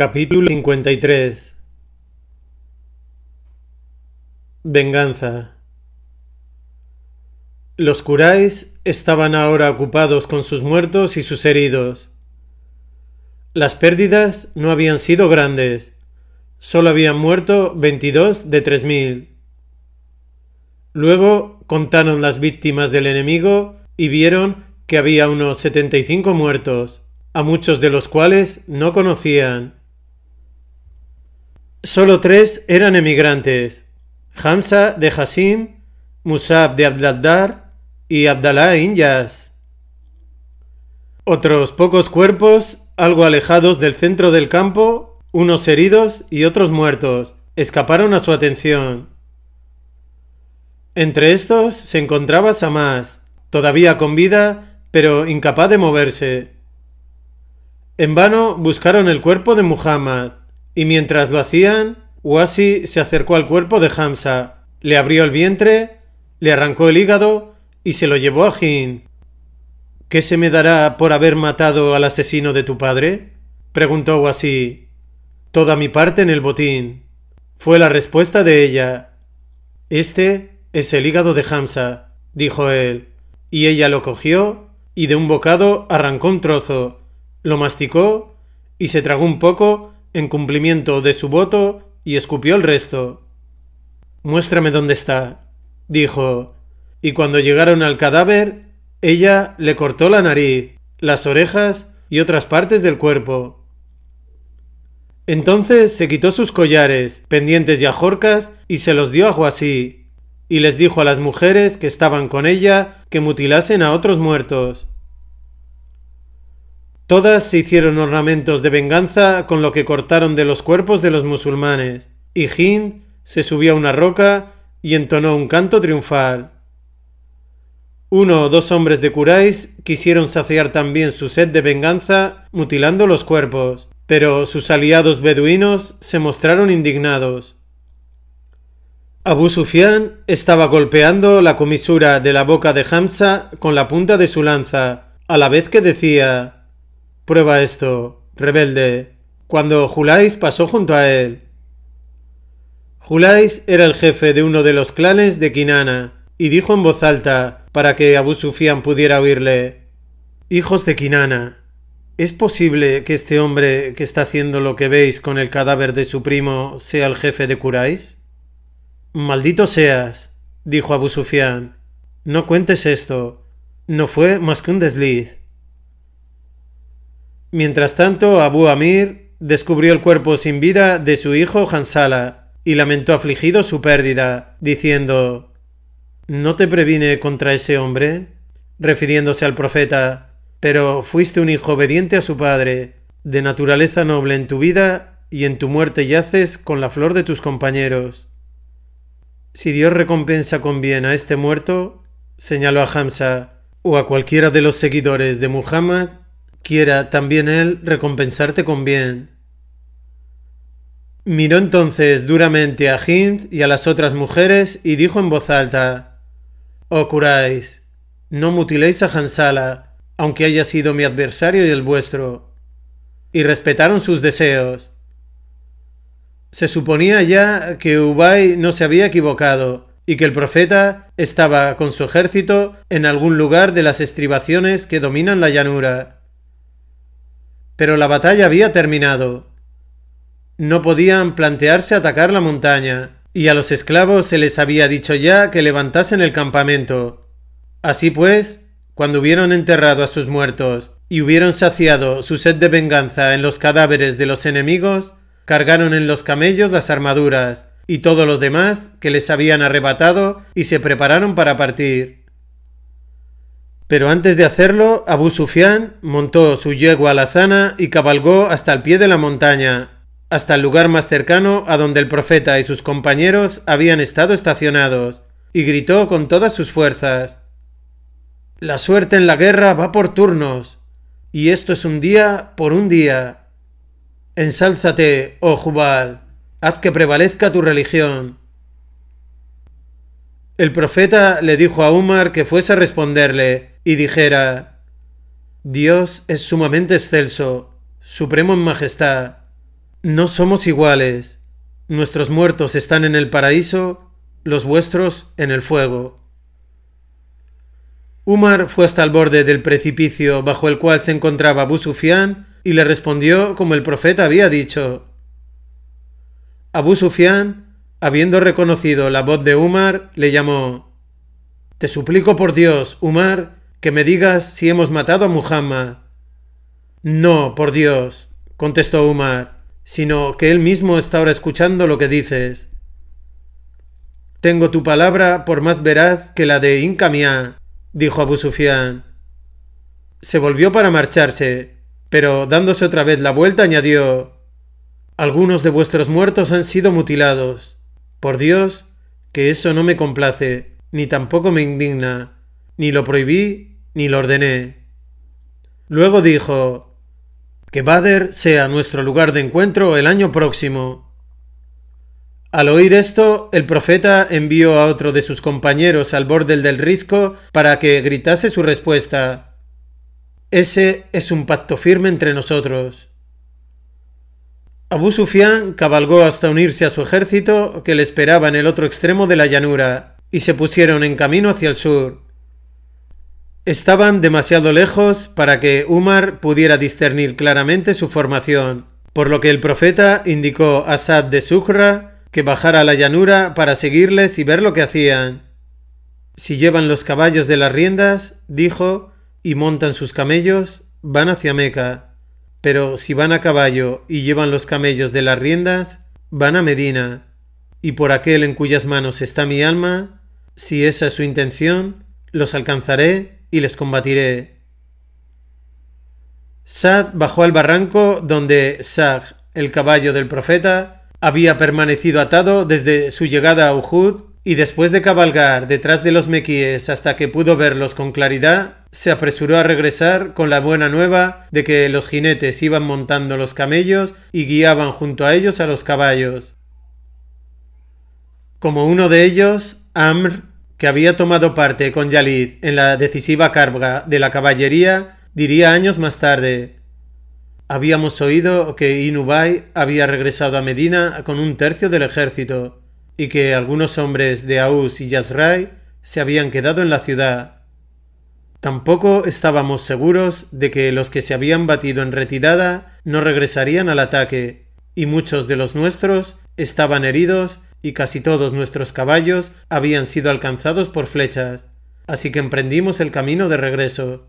Capítulo 53 Venganza Los curáis estaban ahora ocupados con sus muertos y sus heridos. Las pérdidas no habían sido grandes. Solo habían muerto 22 de 3.000. Luego contaron las víctimas del enemigo y vieron que había unos 75 muertos, a muchos de los cuales no conocían. Solo tres eran emigrantes: Hamza de Hasim, Musab de Abdaddar y Abdallah Inyas. Otros pocos cuerpos, algo alejados del centro del campo, unos heridos y otros muertos, escaparon a su atención. Entre estos se encontraba Samas, todavía con vida, pero incapaz de moverse. En vano buscaron el cuerpo de Muhammad. Y mientras lo hacían, Wasi se acercó al cuerpo de Hamsa, le abrió el vientre, le arrancó el hígado y se lo llevó a Hind. ¿Qué se me dará por haber matado al asesino de tu padre? preguntó Wasi. Toda mi parte en el botín. Fue la respuesta de ella. Este es el hígado de Hamsa, dijo él, y ella lo cogió y de un bocado arrancó un trozo, lo masticó y se tragó un poco en cumplimiento de su voto, y escupió el resto. Muéstrame dónde está, dijo, y cuando llegaron al cadáver, ella le cortó la nariz, las orejas y otras partes del cuerpo. Entonces se quitó sus collares, pendientes y ajorcas y se los dio a Juasí, y les dijo a las mujeres que estaban con ella que mutilasen a otros muertos. Todas se hicieron ornamentos de venganza con lo que cortaron de los cuerpos de los musulmanes, y Hind se subió a una roca y entonó un canto triunfal. Uno o dos hombres de Kurais quisieron saciar también su sed de venganza mutilando los cuerpos, pero sus aliados beduinos se mostraron indignados. Abu Sufian estaba golpeando la comisura de la boca de Hamza con la punta de su lanza, a la vez que decía Prueba esto, rebelde, cuando Julais pasó junto a él. Julais era el jefe de uno de los clanes de Quinana, y dijo en voz alta, para que Abu Sufian pudiera oírle, Hijos de Quinana, ¿es posible que este hombre que está haciendo lo que veis con el cadáver de su primo sea el jefe de Curais? Maldito seas, dijo Abu Sufian, no cuentes esto, no fue más que un desliz. Mientras tanto, Abu Amir descubrió el cuerpo sin vida de su hijo Hansala y lamentó afligido su pérdida, diciendo, ¿No te previne contra ese hombre? refiriéndose al profeta, pero fuiste un hijo obediente a su padre, de naturaleza noble en tu vida y en tu muerte yaces con la flor de tus compañeros. Si Dios recompensa con bien a este muerto, señaló a Hamza, o a cualquiera de los seguidores de Muhammad, quiera también Él recompensarte con bien. Miró entonces duramente a Hind y a las otras mujeres y dijo en voz alta, Oh curáis, no mutiléis a Hansala, aunque haya sido mi adversario y el vuestro. Y respetaron sus deseos. Se suponía ya que Ubay no se había equivocado y que el profeta estaba con su ejército en algún lugar de las estribaciones que dominan la llanura. Pero la batalla había terminado. No podían plantearse atacar la montaña, y a los esclavos se les había dicho ya que levantasen el campamento. Así pues, cuando hubieron enterrado a sus muertos y hubieron saciado su sed de venganza en los cadáveres de los enemigos, cargaron en los camellos las armaduras y todos los demás que les habían arrebatado y se prepararon para partir. Pero antes de hacerlo, Abu Sufián montó su yegua alazana y cabalgó hasta el pie de la montaña, hasta el lugar más cercano a donde el profeta y sus compañeros habían estado estacionados, y gritó con todas sus fuerzas. La suerte en la guerra va por turnos, y esto es un día por un día. Ensálzate, oh Jubal, haz que prevalezca tu religión. El profeta le dijo a Umar que fuese a responderle, y dijera, Dios es sumamente excelso, supremo en majestad, no somos iguales, nuestros muertos están en el paraíso, los vuestros en el fuego. Umar fue hasta el borde del precipicio bajo el cual se encontraba Abu Sufián, y le respondió como el profeta había dicho. Abu sufián habiendo reconocido la voz de Umar, le llamó Te suplico por Dios, Umar, que me digas si hemos matado a Muhammad. No, por Dios, contestó Umar, sino que él mismo está ahora escuchando lo que dices. Tengo tu palabra por más veraz que la de Incamia, dijo Abu Sufián. Se volvió para marcharse, pero dándose otra vez la vuelta añadió Algunos de vuestros muertos han sido mutilados. Por Dios, que eso no me complace, ni tampoco me indigna, ni lo prohibí ni lo ordené. Luego dijo, que Bader sea nuestro lugar de encuentro el año próximo. Al oír esto, el profeta envió a otro de sus compañeros al borde del risco para que gritase su respuesta. Ese es un pacto firme entre nosotros. Abu Sufian cabalgó hasta unirse a su ejército que le esperaba en el otro extremo de la llanura, y se pusieron en camino hacia el sur. Estaban demasiado lejos para que Umar pudiera discernir claramente su formación, por lo que el profeta indicó a Sad de Sucra que bajara a la llanura para seguirles y ver lo que hacían. Si llevan los caballos de las riendas, dijo, y montan sus camellos, van hacia Meca. Pero si van a caballo y llevan los camellos de las riendas, van a Medina. Y por aquel en cuyas manos está mi alma, si esa es su intención, los alcanzaré y les combatiré. Sad bajó al barranco donde Sag, el caballo del profeta, había permanecido atado desde su llegada a Uhud y después de cabalgar detrás de los mequíes hasta que pudo verlos con claridad, se apresuró a regresar con la buena nueva de que los jinetes iban montando los camellos y guiaban junto a ellos a los caballos. Como uno de ellos, Amr que había tomado parte con Yalid en la decisiva carga de la caballería, diría años más tarde, habíamos oído que Inubai había regresado a Medina con un tercio del ejército y que algunos hombres de Aus y Yasrai se habían quedado en la ciudad. Tampoco estábamos seguros de que los que se habían batido en retirada no regresarían al ataque, y muchos de los nuestros estaban heridos y casi todos nuestros caballos habían sido alcanzados por flechas, así que emprendimos el camino de regreso.